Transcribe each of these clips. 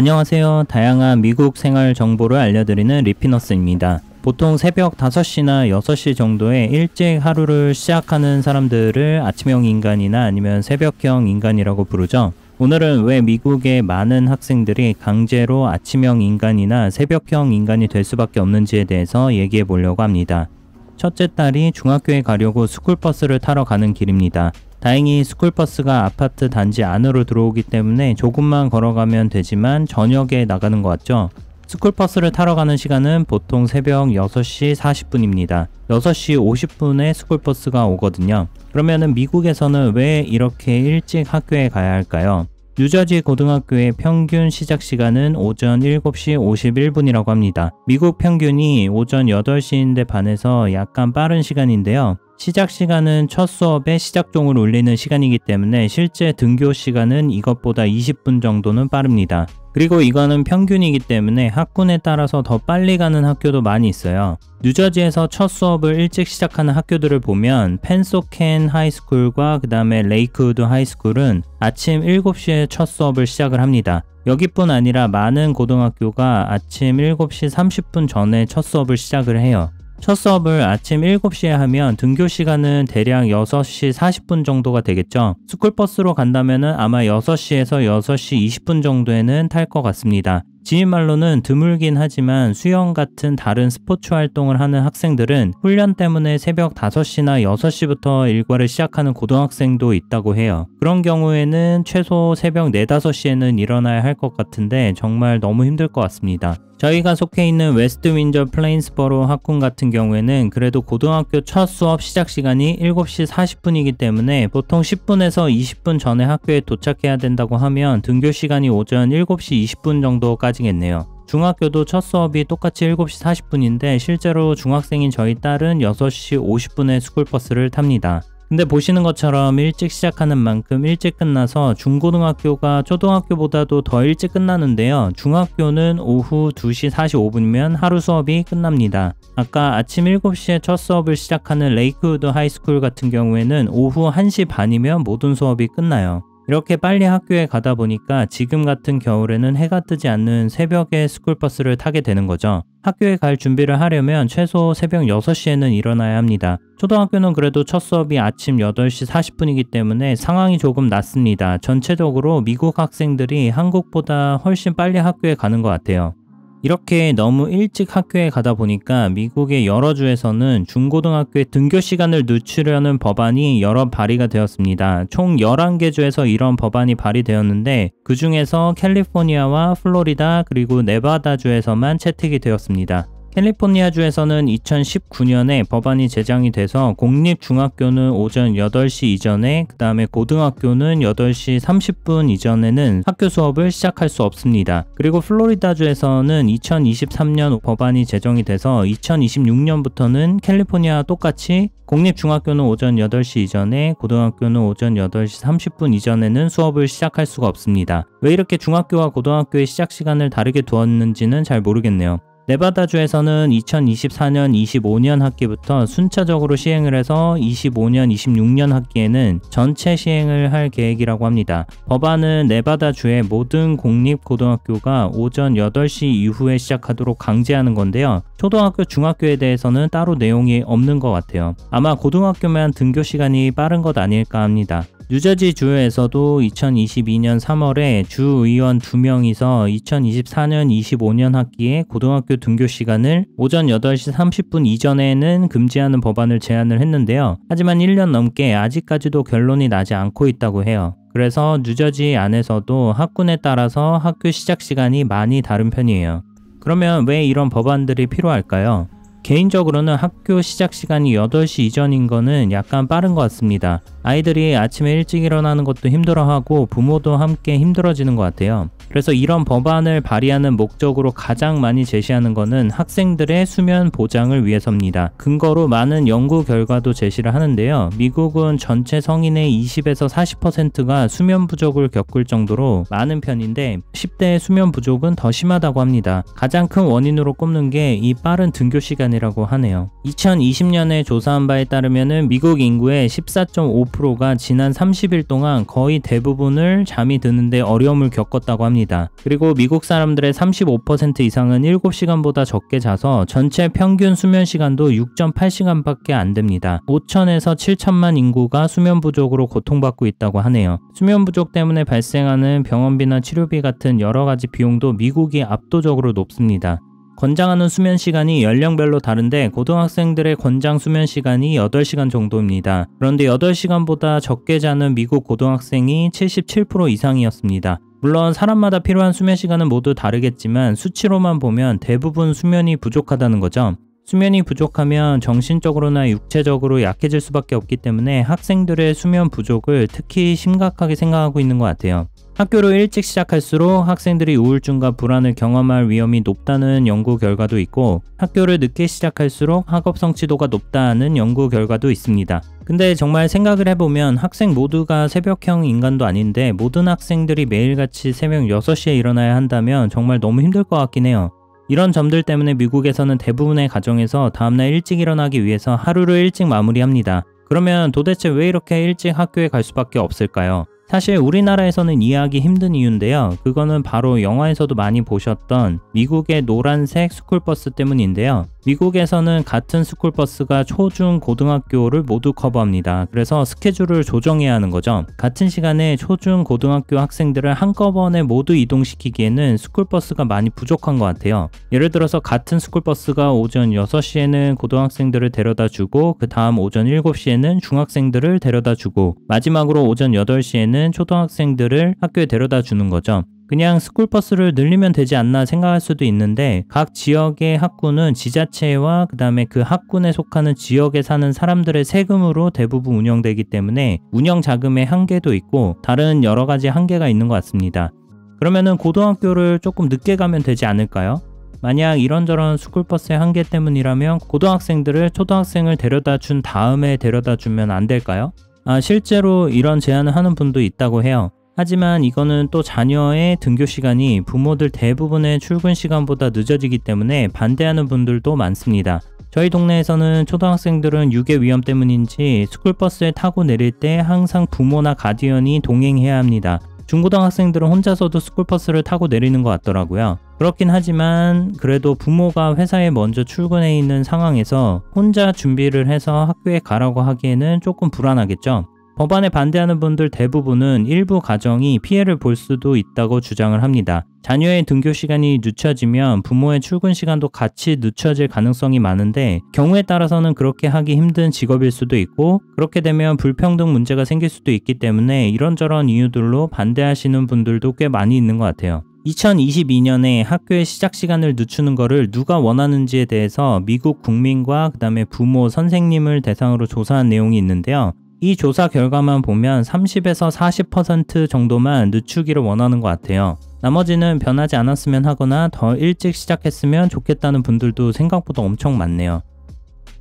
안녕하세요. 다양한 미국 생활 정보를 알려드리는 리피너스입니다. 보통 새벽 5시나 6시 정도에 일찍 하루를 시작하는 사람들을 아침형 인간이나 아니면 새벽형 인간이라고 부르죠. 오늘은 왜 미국의 많은 학생들이 강제로 아침형 인간이나 새벽형 인간이 될 수밖에 없는지에 대해서 얘기해 보려고 합니다. 첫째 딸이 중학교에 가려고 스쿨버스를 타러 가는 길입니다. 다행히 스쿨버스가 아파트 단지 안으로 들어오기 때문에 조금만 걸어가면 되지만 저녁에 나가는 것 같죠. 스쿨버스를 타러 가는 시간은 보통 새벽 6시 40분입니다. 6시 50분에 스쿨버스가 오거든요. 그러면 미국에서는 왜 이렇게 일찍 학교에 가야 할까요? 뉴저지 고등학교의 평균 시작 시간은 오전 7시 51분이라고 합니다. 미국 평균이 오전 8시인데 반해서 약간 빠른 시간인데요. 시작 시간은 첫수업의 시작종을 울리는 시간이기 때문에 실제 등교 시간은 이것보다 20분 정도는 빠릅니다. 그리고 이거는 평균이기 때문에 학군에 따라서 더 빨리 가는 학교도 많이 있어요. 뉴저지에서 첫 수업을 일찍 시작하는 학교들을 보면 펜소켄 하이스쿨과 그 다음에 레이크우드 하이스쿨은 아침 7시에 첫 수업을 시작을 합니다. 여기뿐 아니라 많은 고등학교가 아침 7시 30분 전에 첫 수업을 시작을 해요. 첫 수업을 아침 7시에 하면 등교 시간은 대략 6시 40분 정도가 되겠죠. 스쿨버스로 간다면 아마 6시에서 6시 20분 정도에는 탈 것 같습니다. 지인 말로는 드물긴 하지만 수영 같은 다른 스포츠 활동을 하는 학생들은 훈련 때문에 새벽 5시나 6시부터 일과를 시작하는 고등학생도 있다고 해요. 그런 경우에는 최소 새벽 4, 5시에는 일어나야 할 것 같은데 정말 너무 힘들 것 같습니다. 저희가 속해 있는 웨스트 윈저 플레인스버로 학군 같은 경우에는 그래도 고등학교 첫 수업 시작 시간이 7시 40분이기 때문에 보통 10분에서 20분 전에 학교에 도착해야 된다고 하면 등교 시간이 오전 7시 20분 정도까지 빠지겠네요. 중학교도 첫 수업이 똑같이 7시 40분인데 실제로 중학생인 저희 딸은 6시 50분에 스쿨버스를 탑니다. 근데 보시는 것처럼 일찍 시작하는 만큼 일찍 끝나서 중고등학교가 초등학교보다도 더 일찍 끝나는데요. 중학교는 오후 2시 45분이면 하루 수업이 끝납니다. 아까 아침 7시에 첫 수업을 시작하는 레이크우드 하이스쿨 같은 경우에는 오후 1시 반이면 모든 수업이 끝나요. 이렇게 빨리 학교에 가다 보니까 지금 같은 겨울에는 해가 뜨지 않는 새벽에 스쿨버스를 타게 되는 거죠. 학교에 갈 준비를 하려면 최소 새벽 6시에는 일어나야 합니다. 초등학교는 그래도 첫 수업이 아침 8시 40분이기 때문에 상황이 조금 낫습니다. 전체적으로 미국 학생들이 한국보다 훨씬 빨리 학교에 가는 것 같아요. 이렇게 너무 일찍 학교에 가다 보니까 미국의 여러 주에서는 중고등학교의 등교 시간을 늦추려는 법안이 여러 발의가 되었습니다. 총 11개 주에서 이런 법안이 발의되었는데 그 중에서 캘리포니아와 플로리다 그리고 네바다 주에서만 채택이 되었습니다. 캘리포니아주에서는 2019년에 법안이 제정이 돼서 공립중학교는 오전 8시 이전에 그 다음에 고등학교는 8시 30분 이전에는 학교 수업을 시작할 수 없습니다. 그리고 플로리다주에서는 2023년 법안이 제정이 돼서 2026년부터는 캘리포니아와 똑같이 공립중학교는 오전 8시 이전에 고등학교는 오전 8시 30분 이전에는 수업을 시작할 수가 없습니다. 왜 이렇게 중학교와 고등학교의 시작 시간을 다르게 두었는지는 잘 모르겠네요. 네바다주에서는 2024년 25년 학기부터 순차적으로 시행을 해서 25년 26년 학기에는 전체 시행을 할 계획이라고 합니다. 법안은 네바다주의 모든 공립고등학교가 오전 8시 이후에 시작하도록 강제하는 건데요. 초등학교, 중학교에 대해서는 따로 내용이 없는 것 같아요. 아마 고등학교만 등교 시간이 빠른 것 아닐까 합니다. 뉴저지 주에서도 2022년 3월에 주 의원 2명이서 2024년 25년 학기에 고등학교 등교 시간을 오전 8시 30분 이전에는 금지하는 법안을 제안을 했는데요. 하지만 1년 넘게 아직까지도 결론이 나지 않고 있다고 해요. 그래서 뉴저지 안에서도 학군에 따라서 학교 시작 시간이 많이 다른 편이에요. 그러면 왜 이런 법안들이 필요할까요? 개인적으로는 학교 시작 시간이 8시 이전인 거는 약간 빠른 것 같습니다. 아이들이 아침에 일찍 일어나는 것도 힘들어하고 부모도 함께 힘들어지는 것 같아요. 그래서 이런 법안을 발의하는 목적으로 가장 많이 제시하는 것은 학생들의 수면 보장을 위해서입니다. 근거로 많은 연구 결과도 제시를 하는데요. 미국은 전체 성인의 20에서 40%가 수면 부족을 겪을 정도로 많은 편인데 10대의 수면 부족은 더 심하다고 합니다. 가장 큰 원인으로 꼽는 게 이 빠른 등교 시간이라고 하네요. 2020년에 조사한 바에 따르면 미국 인구의 14.5%가 지난 30일 동안 거의 대부분을 잠이 드는데 어려움을 겪었다고 합니다. 합니다. 그리고 미국 사람들의 35% 이상은 7시간보다 적게 자서 전체 평균 수면 시간도 6.8시간밖에 안 됩니다. 5천에서 7천만 인구가 수면 부족으로 고통받고 있다고 하네요. 수면 부족 때문에 발생하는 병원비나 치료비 같은 여러 가지 비용도 미국이 압도적으로 높습니다. 권장하는 수면 시간이 연령별로 다른데 고등학생들의 권장 수면 시간이 8시간 정도입니다. 그런데 8시간보다 적게 자는 미국 고등학생이 77% 이상이었습니다. 물론 사람마다 필요한 수면 시간은 모두 다르겠지만 수치로만 보면 대부분 수면이 부족하다는 거죠. 수면이 부족하면 정신적으로나 육체적으로 약해질 수밖에 없기 때문에 학생들의 수면 부족을 특히 심각하게 생각하고 있는 것 같아요. 학교를 일찍 시작할수록 학생들이 우울증과 불안을 경험할 위험이 높다는 연구 결과도 있고 학교를 늦게 시작할수록 학업 성취도가 높다는 연구 결과도 있습니다. 근데 정말 생각을 해보면 학생 모두가 새벽형 인간도 아닌데 모든 학생들이 매일같이 새벽 6시에 일어나야 한다면 정말 너무 힘들 것 같긴 해요. 이런 점들 때문에 미국에서는 대부분의 가정에서 다음날 일찍 일어나기 위해서 하루를 일찍 마무리합니다. 그러면 도대체 왜 이렇게 일찍 학교에 갈 수밖에 없을까요? 사실 우리나라에서는 이해하기 힘든 이유인데요. 그거는 바로 영화에서도 많이 보셨던 미국의 노란색 스쿨버스 때문인데요. 미국에서는 같은 스쿨버스가 초, 중, 고등학교를 모두 커버합니다. 그래서 스케줄을 조정해야 하는 거죠. 같은 시간에 초, 중, 고등학교 학생들을 한꺼번에 모두 이동시키기에는 스쿨버스가 많이 부족한 것 같아요. 예를 들어서 같은 스쿨버스가 오전 6시에는 고등학생들을 데려다 주고, 그 다음 오전 7시에는 중학생들을 데려다 주고, 마지막으로 오전 8시에는 있는 초등학생들을 학교에 데려다 주는 거죠. 그냥 스쿨버스를 늘리면 되지 않나 생각할 수도 있는데 각 지역의 학군은 지자체와 그 다음에 그 학군에 속하는 지역에 사는 사람들의 세금으로 대부분 운영되기 때문에 운영 자금의 한계도 있고 다른 여러 가지 한계가 있는 것 같습니다. 그러면은 고등학교를 조금 늦게 가면 되지 않을까요? 만약 이런저런 스쿨버스의 한계 때문이라면 고등학생들을 초등학생을 데려다 준 다음에 데려다 주면 안 될까요? 아, 실제로 이런 제안을 하는 분도 있다고 해요. 하지만 이거는 또 자녀의 등교 시간이 부모들 대부분의 출근 시간보다 늦어지기 때문에 반대하는 분들도 많습니다. 저희 동네에서는 초등학생들은 유괴 위험 때문인지 스쿨버스에 타고 내릴 때 항상 부모나 가디언이 동행해야 합니다. 중고등학생들은 혼자서도 스쿨버스를 타고 내리는 것 같더라고요. 그렇긴 하지만 그래도 부모가 회사에 먼저 출근해 있는 상황에서 혼자 준비를 해서 학교에 가라고 하기에는 조금 불안하겠죠. 법안에 반대하는 분들 대부분은 일부 가정이 피해를 볼 수도 있다고 주장을 합니다. 자녀의 등교 시간이 늦춰지면 부모의 출근 시간도 같이 늦춰질 가능성이 많은데 경우에 따라서는 그렇게 하기 힘든 직업일 수도 있고 그렇게 되면 불평등 문제가 생길 수도 있기 때문에 이런저런 이유들로 반대하시는 분들도 꽤 많이 있는 것 같아요. 2022년에 학교의 시작 시간을 늦추는 것을 누가 원하는지에 대해서 미국 국민과 그다음에 부모, 선생님을 대상으로 조사한 내용이 있는데요. 이 조사 결과만 보면 30에서 40% 정도만 늦추기를 원하는 것 같아요. 나머지는 변하지 않았으면 하거나 더 일찍 시작했으면 좋겠다는 분들도 생각보다 엄청 많네요.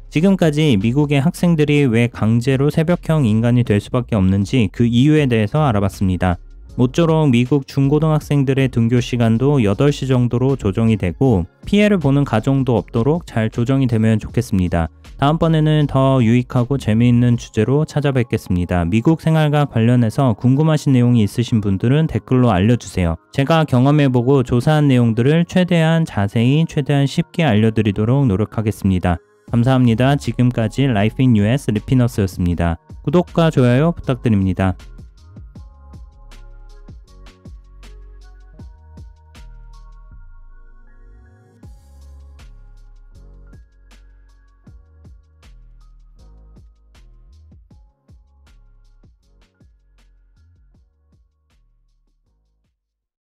지금까지 미국의 학생들이 왜 강제로 새벽형 인간이 될 수밖에 없는지 그 이유에 대해서 알아봤습니다. 모쪼록 미국 중고등학생들의 등교 시간도 8시 정도로 조정이 되고 피해를 보는 가정도 없도록 잘 조정이 되면 좋겠습니다. 다음번에는 더 유익하고 재미있는 주제로 찾아뵙겠습니다. 미국 생활과 관련해서 궁금하신 내용이 있으신 분들은 댓글로 알려주세요. 제가 경험해보고 조사한 내용들을 최대한 자세히 최대한 쉽게 알려드리도록 노력하겠습니다. 감사합니다. 지금까지 라이프 인 US 리피너스였습니다. 구독과 좋아요 부탁드립니다.